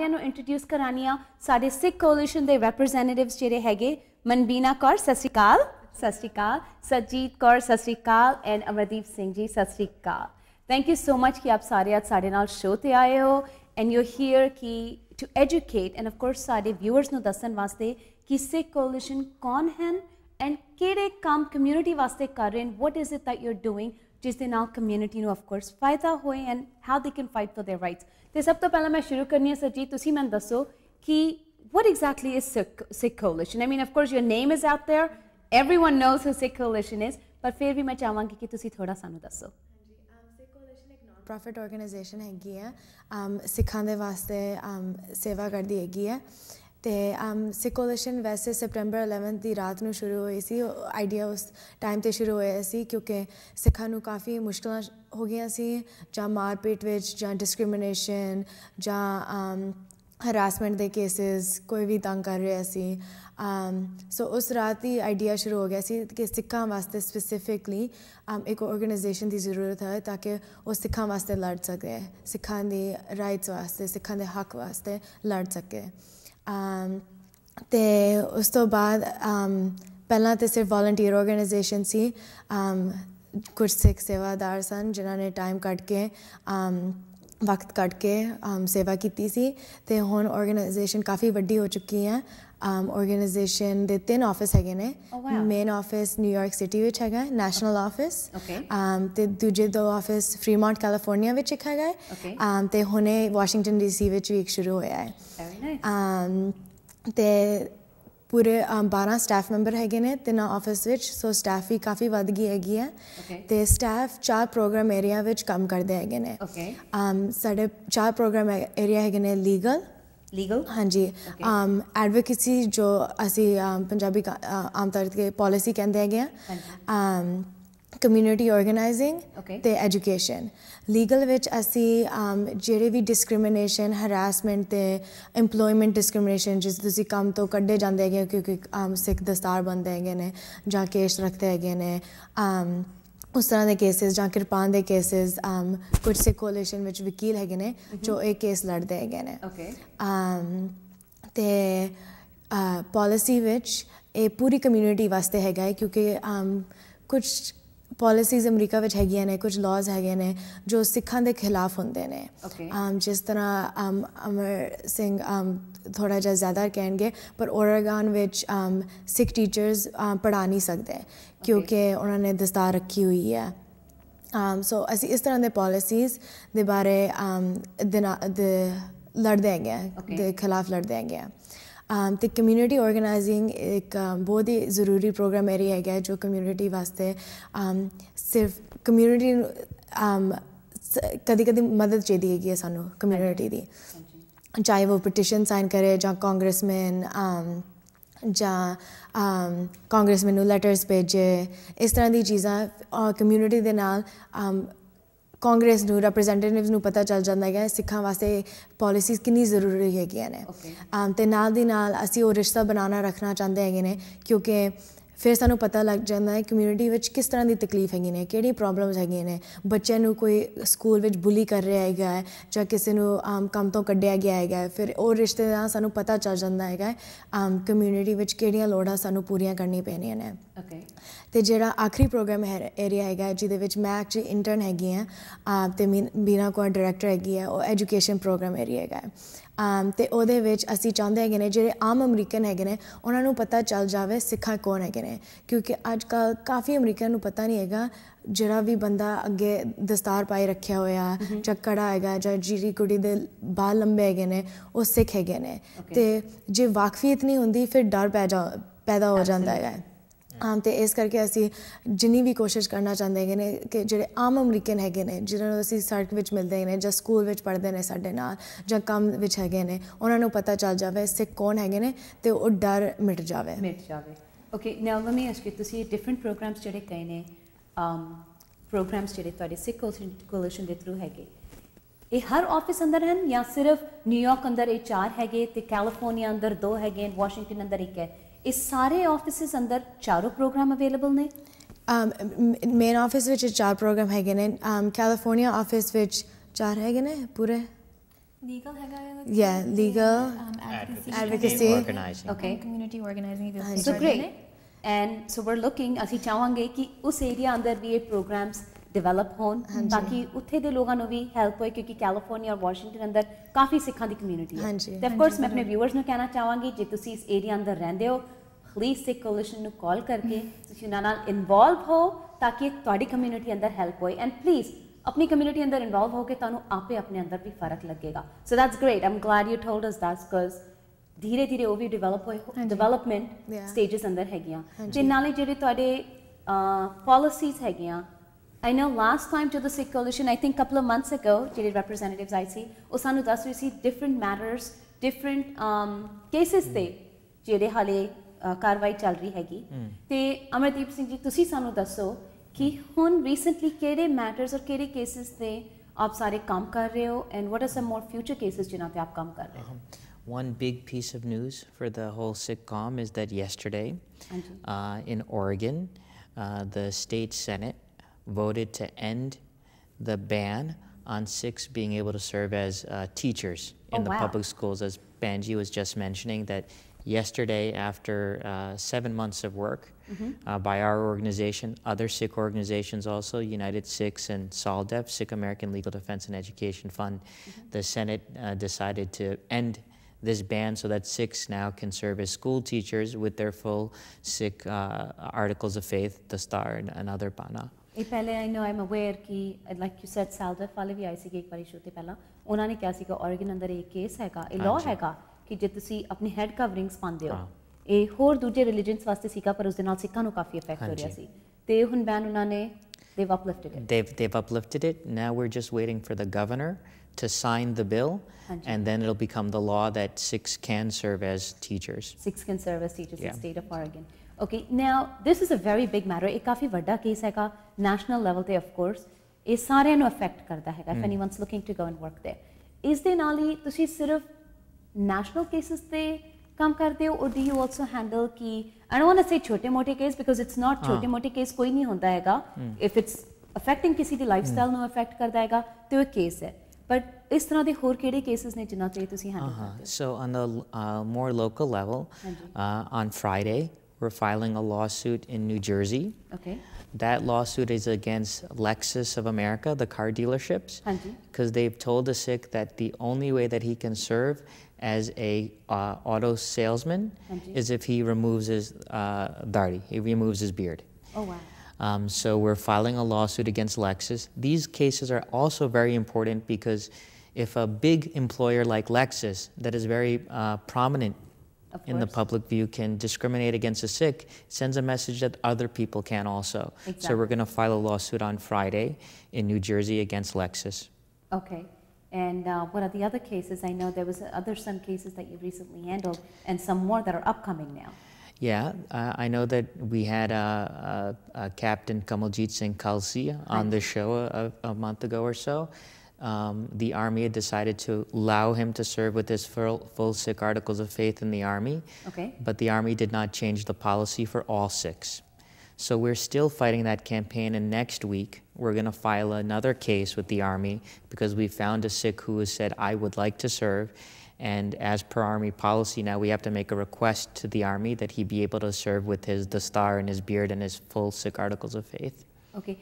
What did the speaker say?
ਸਾਰਿਆਂ ਨੂੰ ਇੰਟਰੋਡਿਊਸ ਕਰਾਨੀ ਆ ਸਾਡੇ ਸਿੱਖ ਕੋਲੀਸ਼ਨ ਦੇ ਰਿਪਰੈਜ਼ੈਂਟੇਟਿਵਸ ਜਿਹੜੇ ਹੈਗੇ ਮਨਬੀਨਾ ਕੌਰ ਸਤਿ ਸ਼੍ਰੀ ਅਕਾਲ ਸਜੀਤ ਕੌਰ ਸਤਿ ਸ਼੍ਰੀ ਅਕਾਲ ਐਂਡ ਅਮਰਦੀਪ ਸਿੰਘ ਜੀ ਸਤਿ ਸ਼੍ਰੀ ਅਕਾਲ ਥੈਂਕ ਯੂ ਸੋ ਮਚ ਕਿ ਆਪ ਸਾਰੇ ਅੱਜ ਸਾਡੇ ਨਾਲ ਸ਼ੋਅ ਤੇ ਆਏ ਹੋ ਐਂਡ ਯੂ ਹੇਅਰ ਕਿ to educate and of course ਸਾਡੇ ਵਿਊਅਰਸ ਨੂੰ ਦੱਸਣ ਵਾਸਤੇ ਕਿ ਸਿੱਖ ਕੋਲੀਸ਼ਨ ਕੌਣ ਹਨ ਐਂਡ ਕਿਹੜੇ ਕੰਮ ਕਮਿਊਨਿਟੀ ਵਾਸਤੇ ਕਰ ਰਹੇ ਹਨ what is it that you are doing ਜਿਸ ਦੇ ਨਾਲ ਕਮਿਊਨਿਟੀ ਨੂੰ ਆਫ ਕੋਰਸ ਫਾਇਦਾ ਹੋਏ and how they can fight for their rights ਤੇ ਸਭ ਤੋਂ ਪਹਿਲਾਂ ਮੈਂ ਸ਼ੁਰੂ ਕਰਨੀ ਹੈ ਸਰਜੀਤ ਤੁਸੀਂ ਮੈਨੂੰ ਦੱਸੋ ਕਿ what exactly is Sikh Coalition? I mean, of course, your name is out there. Everyone knows who Sikh Coalition is. But ਫਿਰ ਵੀ ਮੈਂ ਚਾਹਾਂਗੀ ਕਿ ਤੁਸੀਂ ਥੋੜਾ ਸਾਨੂੰ ਦੱਸੋ। ਪ੍ਰੋਫਿਟ ਆਰਗੇਨਾਈਜੇਸ਼ਨ ਹੈਗੀ ਹੈ ਸਿੱਖਾਂ ਦੇ ਵਾਸਤੇ ਸੇਵਾ ਕਰਦੀ ਹੈਗੀ ਹੈ ਤੇ ਅਮ um, ਸਿਕੋਲੇਸ਼ਨ ਵੈਸੇ ਸੈਪਟੈਂਬਰ 11 ਦੀ ਰਾਤ ਨੂੰ ਸ਼ੁਰੂ ਹੋਈ ਸੀ ਆਈਡੀਆ ਉਸ ਟਾਈਮ ਤੇ ਸ਼ੁਰੂ ਹੋਇਆ ਸੀ ਕਿਉਂਕਿ ਸਿੱਖਾਂ ਨੂੰ ਕਾਫੀ ਮੁਸ਼ਕਲਾਂ ਹੋ ਗਈਆਂ ਸੀ ਜਾਂ ਮਾਰਪੀਟ ਵਿੱਚ ਜਾਂ ਡਿਸਕ੍ਰਿਮੀਨੇਸ਼ਨ ਜਾਂ ਅਮ um, ਹਰਾਸਮੈਂਟ ਦੇ ਕੇਸਿਸ ਕੋਈ ਵੀ ਤੰਗ ਕਰ ਰਿਹਾ ਸੀ ਅਮ um, ਸੋ ਉਸ ਰਾਤ ਹੀ ਆਈਡੀਆ ਸ਼ੁਰੂ ਹੋ ਗਿਆ ਸੀ ਕਿ ਸਿੱਖਾਂ ਵਾਸਤੇ ਸਪੈਸੀਫਿਕਲੀ ਅਮ ਇੱਕ ਆਰਗੇਨਾਈਜੇਸ਼ਨ ਦੀ ਜ਼ਰੂਰਤ ਹੈ ਤਾਂ ਕਿ ਉਹ ਸਿੱਖਾਂ ਵਾਸਤੇ ਲੜ ਸਕੇ ਸਿੱਖਾਂ ਦੇ ਰਾਈਟਸ ਵਾਸਤੇ ਸਿੱਖਾਂ ਦੇ ਹੱਕ ਵਾਸਤੇ ਲੜ ਸਕੇ Um, ਤੇ ਉਸ ਤੋਂ ਬਾਅਦ um, ਪਹਿਲਾਂ ਤੇ ਸਿਰਫ ਵਲੰਟੀਅਰ ਆਰਗੇਨਾਈਜੇਸ਼ਨ ਸੀ ਅਮ um, ਕੁਝ ਸਿੱਖ ਸੇਵਾਦਾਰ ਸਨ ਜਿਨ੍ਹਾਂ ਨੇ ਟਾਈਮ ਕੱਟ ਕੇ ਅਮ ਵਕਤ ਕੱਟ ਕੇ ਅਮ ਸੇਵਾ ਕੀਤੀ ਸੀ ਤੇ ਹੁਣ ਆਰਗੇਨਾਈਜੇਸ਼ਨ ਕਾਫੀ ਵੱਡੀ ਹੋ ਚੁੱਕੀ ਹੈ ਆਰਗੇਨਾਈਜੇਸ਼ਨ ਦੇ ਤਿੰਨ ਆਫਿਸ ਹੈਗੇ ਨੇ ਮੇਨ ਆਫਿਸ ਨਿਊਯਾਰਕ ਸਿਟੀ ਵਿੱਚ ਹੈਗਾ ਨੈਸ਼ਨਲ ਆਫਿਸ ਤੇ ਦੂਜੇ ਦੋ ਆਫਿਸ ਫ੍ਰੀਮੌਂਟ ਕੈਲੀਫੋਰਨੀਆ ਵਿੱਚ ਇੱਕ ਹੈਗਾ ਹੈ ਤੇ ਹੁਣੇ ਵਾਸ਼ਿੰਗਟਨ ਡੀਸੀ ਵਿੱਚ ਵੀ ਇੱਕ ਸ਼ੁਰੂ ਹੋਇਆ ਹੈ ਤੇ ਪੂਰੇ 12 ਸਟਾਫ ਮੈਂਬਰ ਹੈਗੇ ਨੇ ਤਿੰਨਾਂ ਆਫਿਸ ਵਿੱਚ ਸੋ ਸਟਾਫ ਵੀ ਕਾਫੀ ਵੱਧ ਗਈ ਹੈਗੀ ਹੈ ਤੇ ਸਟਾਫ ਚਾਰ ਪ੍ਰੋਗਰਾਮ ਏਰੀਆ ਵਿੱਚ ਕੰਮ ਕਰਦੇ ਹੈਗੇ ਨੇ ਸਾਡੇ ਚਾਰ ਪ੍ਰੋਗਰਾਮ ਏਰੀਆ ਹੈਗੇ ਨੇ ਲੀਗਲ ਲੀਗਲ ਹਾਂਜੀ ਅਮ ਐਡਵੋਕੇਸੀ um, ਜੋ ਅਸੀਂ um, ਪੰਜਾਬੀ ਆਮ ਤੌਰ ਤੇ ਪਾਲਿਸੀ ਕਹਿੰਦੇ ਹੈਗੇ ਆ ਅਮ ਕਮਿਊਨਿਟੀ ਆਰਗੇਨਾਈਜ਼ਿੰਗ ਤੇ ਐਜੂਕੇਸ਼ਨ ਲੀਗਲ ਵਿੱਚ ਅਸੀਂ um, ਜਿਹੜੇ ਵੀ ਡਿਸਕ੍ਰਿਮੀਨੇਸ਼ਨ ਹਰਾਸਮੈਂਟ ਤੇ EMPLOYMENT ਡਿਸਕ੍ਰਿਮੀਨੇਸ਼ਨ ਜਿਸ ਤੁਸੀਂ ਕੰਮ ਤੋਂ ਕੱਢੇ ਜਾਂਦੇ ਹੈਗੇ ਕਿਉਂਕਿ ਸਿੱਖ ਦਸਤਾਰ ਬੰਦੇ ਹੈਗੇ ਨੇ ਜਾਂ ਕੇਸ ਰੱਖਦੇ ਹੈਗੇ ਨੇ ਉਸ ਤਰ੍ਹਾਂ ਦੇ ਕੇਸਿਸ ਜਾਂ ਕਿਰਪਾਨ ਦੇ ਕੇਸਿਸ um, ਕੁਝ ਸੇ ਕੋਲੀਸ਼ਨ ਵਿੱਚ ਵਕੀਲ ਹੈਗੇ ਨੇ ਜੋ ਇਹ ਕੇਸ ਲੜਦੇ ਹੈਗੇ ਨੇ ਓਕੇ um, ਤੇ ਪਾਲਿਸੀ ਵਿੱਚ ਇਹ ਪੂਰੀ ਕਮਿਊਨਿਟੀ ਵਾਸਤੇ ਹੈਗਾ ਹੈ ਕਿਉਂਕਿ um, ਕੁਝ ਪਾਲਿਸੀਜ਼ ਅਮਰੀਕਾ ਵਿੱਚ ਹੈਗੀਆਂ ਨੇ ਕੁਝ ਲਾਜ਼ ਹੈਗੇ ਨੇ ਜੋ ਸਿੱਖਾਂ ਦੇ ਖਿਲਾਫ ਹੁੰਦੇ ਨੇ ਅਮ ਜਿਸ ਤਰ੍ਹਾਂ ਅਮ ਅਮਰ ਸਿੰਘ ਥੋੜਾ ਜਿਹਾ ਜ਼ਿਆਦਾ ਕਹਿਣਗੇ ਪਰ ਓਰੇਗਨ ਵਿੱਚ ਅਮ ਸਿਕ ਟੀਚਰਸ ਪੜਾ ਨਹੀਂ ਸਕਦੇ ਕਿਉਂਕਿ ਉਹਨਾਂ ਨੇ ਦਸਤਾਰ ਰੱਖੀ ਹੋਈ ਹੈ ਅਮ ਸੋ ਅਸੀਂ ਇਸ ਤਰ੍ਹਾਂ ਦੇ ਪਾਲਿਸੀਜ਼ ਦੇ ਬਾਰੇ ਅਮ ਦੇ ਲੜਦੇ ਆਂਗੇ ਦੇ ਖਿਲਾਫ ਲੜਦੇ ਆਂਗੇ ਅਮ ਤੇ ਕਮਿਊਨਿਟੀ ਆਰਗੇਨਾਈਜ਼ਿੰਗ ਇੱਕ ਬਹੁਤ ਹੀ ਜ਼ਰੂਰੀ ਪ੍ਰੋਗਰਾਮ ਏਰੀਆ ਹੈਗਾ ਜੋ ਕਮਿਊਨਿਟੀ ਵਾਸਤੇ ਅਮ ਸਿਰਫ ਕਮਿਊਨਿਟੀ ਅਮ ਕਦੀ ਕਦੀ ਮਦਦ ਚਾਹੀਦੀ ਹੈ ਸਾਨੂੰ ਕਮਿਊਨਿਟੀ ਦੀ चाहे वो पिटिशन साइन करे या कांग्रेस ਆਮ ਜਾਂ ਕਾਂਗਰਸ ਮੈਨੂੰ ਲੈਟਰਸ ਭੇਜੇ ਇਸ ਤਰ੍ਹਾਂ ਦੀ ਚੀਜ਼ਾਂ ਕਮਿਊਨਿਟੀ ਦੇ ਨਾਲ ਕਾਂਗਰਸ ਨੂੰ ਰਿਪਰੈਜ਼ੈਂਟੇਟਿਵਸ ਨੂੰ ਪਤਾ ਚੱਲ ਜਾਂਦਾ ਹੈ ਸਿੱਖਾਂ ਵਾਸਤੇ ਪਾਲਿਸੀਜ਼ ਕਿੰਨੀ ਜ਼ਰੂਰੀ ਹੈਗੀਆਂ ਨੇ ਤੇ ਨਾਲ ਦੀ ਨਾਲ ਅਸੀਂ ਉਹ ਰਿਸ਼ਤਾ ਬਣਾਉਣਾ ਰੱਖਣਾ ਚਾਹੁੰਦੇ ਹੈਗੇ ਨੇ ਕਿਉਂਕਿ ਫਿਰ ਸਾਨੂੰ ਪਤਾ ਲੱਗ ਜਾਂਦਾ ਹੈ ਕਮਿਊਨਿਟੀ ਵਿੱਚ ਕਿਸ ਤਰ੍ਹਾਂ ਦੀ ਤਕਲੀਫ ਹੈਗੀ ਨੇ ਕਿਹੜੀ ਪ੍ਰੋਬਲਮਸ ਹੈਗੀਆਂ ਨੇ ਬੱਚਿਆਂ ਨੂੰ ਕੋਈ ਸਕੂਲ ਵਿੱਚ ਬੁਲੀ ਕਰ ਰਿਹਾ ਹੈਗਾ ਜਾਂ ਕਿਸੇ ਨੂੰ ਆਮ ਕੰਮ ਤੋਂ ਕੱਢਿਆ ਗਿਆ ਹੈਗਾ ਫਿਰ ਉਹ ਰਿਸ਼ਤੇਦਾਰ ਸਾਨੂੰ ਪਤਾ ਚੱਲ ਜਾਂਦਾ ਹੈਗਾ ਆਮ ਕਮਿਊਨਿਟੀ ਵਿੱਚ ਕਿਹੜੀਆਂ ਲੋੜਾਂ ਸਾਨੂੰ ਪੂਰੀਆਂ ਕਰਨੀ ਪੈਣੀਆਂ ਨੇ ਓਕੇ ਤੇ ਜਿਹੜਾ ਆਖਰੀ ਪ੍ਰੋਗਰਾਮ ਹੈ ਏਰੀਆ ਹੈਗਾ ਜਿਹਦੇ ਵਿੱਚ ਮੈਂ ਐਕਚੁਅਲੀ ਇੰਟਰਨ ਹੈਗੀ ਆ ਤੇ ਮੀਨਾ ਕੋਰ ਡਾਇਰੈਕਟਰ ਹੈਗੀ ਆ ਉਹ ਐਜੂਕੇਸ਼ਨ ਪ੍ਰੋਗਰਾਮ ਏਰੀਆ ਹੈਗਾ Um, ਤੇ ਉਹਦੇ ਵਿੱਚ ਅਸੀਂ ਚਾਹੁੰਦੇ ਹੈਗੇ ਨੇ ਜਿਹੜੇ ਆਮ ਅਮਰੀਕਨ ਹੈਗੇ ਨੇ ਉਹਨਾਂ ਨੂੰ ਪਤਾ ਚੱਲ ਜਾਵੇ ਸਿੱਖਾ ਕੌਣ ਹੈਗੇ ਨੇ ਕਿਉਂਕਿ ਅੱਜ ਕੱਲ ਕਾਫੀ ਅਮਰੀਕਨ ਨੂੰ ਪਤਾ ਨਹੀਂ ਹੈਗਾ ਜਿਹੜਾ ਵੀ ਬੰਦਾ ਅੱਗੇ ਦਸਤਾਰ ਪਾਈ ਰੱਖਿਆ ਹੋਇਆ ਚੱਕੜਾ ਹੈਗਾ ਜਾਂ ਜੀਰੀ ਕੁੜੀ ਦੇ ਬਾਲ ਲੰਬੇ ਹੈਗੇ ਨੇ ਉਹ ਸਿੱਖ ਹੈਗੇ ਨੇ ਤੇ ਜੇ ਵਾਕਫੀਅਤ ਨਹੀਂ ਹੁੰਦੀ ਫਿਰ ਡਰ ਪੈ ਜਾ ਪੈਦਾ ਹੋ ਜਾਂਦਾ ਹੈਗਾ ਆਮ ਤੇ ਇਸ ਕਰਕੇ ਅਸੀਂ ਜਿੰਨੀ ਵੀ ਕੋਸ਼ਿਸ਼ ਕਰਨਾ ਚਾਹੁੰਦੇ ਨੇ ਕਿ ਜਿਹੜੇ ਆਮ ਅਮਰੀਕਨ ਹੈਗੇ ਨੇ ਜਿਨ੍ਹਾਂ ਨੂੰ ਅਸੀਂ ਸੜਕ ਵਿੱਚ ਮਿਲਦੇ ਨੇ ਜਾਂ ਸਕੂਲ ਵਿੱਚ ਪੜ੍ਹਦੇ ਨੇ ਸਾਡੇ ਨਾਲ ਜਾਂ ਕੰਮ ਵਿੱਚ ਹੈਗੇ ਨੇ ਉਹਨਾਂ ਨੂੰ ਪਤਾ ਚੱਲ ਜਾਵੇ ਸਿੱਖ ਕੌਣ ਹੈਗੇ ਨੇ ਤੇ ਉਹ ਡਰ ਮਿਟ ਜਾਵੇ ਮਿਟ ਜਾਵੇ okay now let me ask you ਤੁਸੀਂ ਡਿਫਰੈਂਟ ਪ੍ਰੋਗਰਾਮਸ ਜਿਹੜੇ ਕਹੇ ਨੇ ਅਮ um, ਪ੍ਰੋਗਰਾਮਸ ਜਿਹੜੇ ਤੁਹਾਡੇ ਸਿੱਖ ਕੋਲੀਸ਼ਨ ਦੇ ਥਰੂ ਹੈਗੇ ਇਹ ਹਰ ਆਫਿਸ ਅੰਦਰ ਹਨ ਜਾਂ ਸਿਰਫ ਨਿਊਯਾਰਕ ਅੰਦਰ ਇਹ ਚਾਰ ਹੈਗੇ ਤੇ ਕੈਲੀਫੋਰਨੀਆ ਅੰਦਰ ਦੋ ਹੈਗੇ ਐਂਡ ਵਾਸ਼ਿੰਗਟਨ ਅੰਦਰ ਇੱਕ ਹੈ ਇਸ ਸਾਰੇ ਆਫਿਸਿਸ ਅੰਦਰ ਚਾਰੋ ਪ੍ਰੋਗਰਾਮ ਅਵੇਲੇਬਲ ਨੇ ਮੇਨ um, ਆਫਿਸ ਵਿੱਚ ਚਾਰ ਪ੍ਰੋਗਰਾਮ ਹੈਗੇ ਨੇ ਕੈਲੀਫੋਰਨੀਆ um, ਆਫਿਸ ਵਿੱਚ ਚਾਰ ਹੈਗੇ ਨੇ ਪੂਰੇ ਲੀਗਲ ਹੈਗਾ ਯਾ legal advocacy okay community organising ਦੇ so great and so we are looking ਅਸੀਂ ਚਾਹਾਂਗੇ ਕਿ ਉਸ ਏਰੀਆ ਅੰਦਰ ਵੀ ਇਹ ਪ੍ਰੋਗਰਾਮਸ ਡਿਵੈਲਪ ਹੋਣ ਤਾਂ ਕਿ ਉੱਥੇ ਦੇ ਲੋਕਾਂ ਨੂੰ ਵੀ ਹੈਲਪ ਹੋਏ ਕਿਉਂਕਿ ਕੈਲੀਫੋਰਨੀਆ ਔਰ ਵਾਸ਼ਿੰਗਟਨ ਅੰਦਰ ਕਾਫੀ ਸਿੱਖਾਂ ਦੀ ਕਮਿਊਨਿਟੀ ਹੈ ਤੇ ਆਫ ਕੋਰਸ ਮੈਂ ਆਪਣੇ ਵਿਊਅਰਸ ਨੂੰ ਕਹਿਣਾ ਚਾਹਾਂਗੀ ਜੇ ਤੁਸੀਂ ਇਸ ਏਰੀਆ ਅੰਦਰ ਰਹਿੰਦੇ ਹੋ ਪਲੀਜ਼ ਸਿੱਖ ਕੋਲੀਸ਼ਨ ਨੂੰ ਕਾਲ ਕਰਕੇ ਤੁਸੀਂ ਉਹਨਾਂ ਨਾਲ ਇਨਵੋਲਵ ਹੋ ਤਾਂ ਕਿ ਤੁਹਾਡੀ ਕਮਿਊਨਿਟੀ ਅੰਦਰ ਹੈਲਪ ਹੋਏ ਐਂਡ ਪਲੀਜ਼ ਆਪਣੀ ਕਮਿਊਨਿਟੀ ਅੰਦਰ ਇਨਵੋਲਵ ਹੋ ਕੇ ਤੁਹਾਨੂੰ ਆਪੇ ਆਪਣੇ ਅੰਦਰ ਵੀ ਫਰਕ ਲੱਗੇਗਾ so that's great I'm glad you told us that's because ਧੀਰੇ ਧੀਰੇ ਉਹ ਵੀ ਡਿਵੈਲਪ ਹੋਏ ਡਿਵੈਲਪਮੈਂਟ ਸਟੇजेस ਅੰਦਰ ਹੈਗੀਆਂ ਤੇ ਨਾਲੇ ਜਿਹੜੇ ਤੁਹਾਡੇ ਪਾਲਿਸੀਜ਼ ਹੈਗੀਆਂ I know last time to the Sikh coalition, I think a couple of months ago, jaded representatives, I see, Osanu Das see different matters, different um, cases, jade hale uh, karwai chal rahi hai. Hmm. Te Amardeep Singh ji, tusi sanu daso, ki hun recently kere matters or kere cases They, aap sare kam kar rahe and what are some more future cases jina te aap kam kar rahe uh-huh. One big piece of news for the whole Sikh sitcom is that yesterday uh, in Oregon, uh, the state Senate voted to end the ban on Sikhs being able to serve as uh, teachers in oh, the wow. public schools, as Banji was just mentioning, that yesterday, after uh, seven months of work mm -hmm. uh, by our organization, other Sikh organizations also, United Sikhs and SALDEF, Sikh American Legal Defense and Education Fund, mm -hmm. the Senate uh, decided to end this ban so that Sikhs now can serve as school teachers with their full Sikh uh, articles of faith, the and, and other Bana. ਇਹ ਪਹਿਲੇ I know I'm aware ਕਿ like you said ਸਾਲਦਰ ਵਾਲੇ ਵੀ ਆਈ ਸੀ ਕਿ ਇੱਕ ਵਾਰੀ show ਪਹਿਲਾਂ ਉਹਨਾਂ ਨੇ ਕਿਹਾ ਸੀ ਕਿ ਔਰਗਨ ਅੰਦਰ ਇਹ ਕੇਸ ਹੈਗਾ ਇਹ ਲਾਅ ਹੈਗਾ ਕਿ ਜੇ ਤੁਸੀਂ ਆਪਣੀ ਹੈਡ ਕਵਰਿੰਗਸ ਪਾਉਂਦੇ ਹੋ ਇਹ ਹੋਰ ਦੂਜੇ ਰਿਲੀਜੀਅਨਸ ਵਾਸਤੇ ਸੀਗਾ ਪਰ ਉਸ ਦੇ ਨਾਲ ਸਿੱਖਾਂ ਨੂੰ ਕਾਫੀ ਇਫੈਕਟ ਹੋ ਰਿਹਾ ਸੀ ਤੇ ਹੁਣ ਬੈਨ ਉਹਨਾਂ ਨੇ they've uplifted it. They've, they've uplifted it. Now we're just waiting for the governor to sign the bill, and then it'll become the law that six can serve as teachers. Six can serve as teachers in the state of Oregon. Okay, now this is a very big matter. ਇਹ ਕਾਫੀ ਵੱਡਾ case ਹੈਗਾ national level ਤੇ of course ਇਹ ਸਾਰਿਆਂ ਨੂੰ affect ਕਰਦਾ ਹੈਗਾ if anyone's looking to go and work there ਇਸ ਦੇ ਨਾਲ ਹੀ ਤੁਸੀਂ ਸਿਰਫ national cases ਤੇ ਕੰਮ ਕਰਦੇ ਹੋ or do you also handle ਕੀ I don't want to say ਛੋਟੇ ਮੋਟੇ ਕੇਸ ਬਿਕਾਜ਼ ਇਟਸ ਨਾਟ ਛੋਟੇ ਮੋਟੇ ਕੇਸ ਕੋਈ ਨਹੀਂ ਹੁੰਦਾ ਹੈਗਾ ਇਫ ਇਟਸ ਅਫੈਕਟਿੰਗ ਕਿਸੇ ਦੀ ਲਾਈਫਸਟਾਈਲ ਨੂੰ ਅਫੈਕਟ ਕਰਦਾ ਹੈਗਾ ਤੇ ਉਹ ਕੇਸ ਹੈ ਬਟ ਇਸ ਤਰ੍ਹਾਂ ਦੇ ਹੋਰ ਕਿਹੜੇ ਕੇਸਸ ਨੇ ਜਿਨ੍ਹਾਂ ਤੇ ਤੁਸੀਂ ਹੈਂਡਲ ਕਰਦੇ ਹੋ so on the more local level on Friday we're filing a lawsuit in New Jersey. Okay. That lawsuit is against Lexus of America, the car dealerships, because they've told the Sikh that the only way that he can serve as a uh, auto salesman is if he removes his uh, dhardi, he removes his beard. Oh wow. Um, so we're filing a lawsuit against Lexus. These cases are also very important because if a big employer like Lexus, that is very uh, prominent in the public view can discriminate against the sick sends a message that other people can also. Exactly. So we're going to file a lawsuit on Friday in New Jersey against Lexus. Okay. And uh, what are the other cases? I know there was uh, other some cases that you recently handled, and some more that are upcoming now. Yeah, uh, I know that we had uh, uh, uh Captain Kamaljeet Singh Khalsi on the show a, a month ago or so um, the army had decided to allow him to serve with his full, full articles of faith in the army. Okay. But the army did not change the policy for all six. So we're still fighting that campaign, and next week we're going to file another case with the Army because we found a sick who has said, I would like to serve. And as per Army policy, now we have to make a request to the Army that he be able to serve with his star and his beard and his full sick articles of faith. Okay.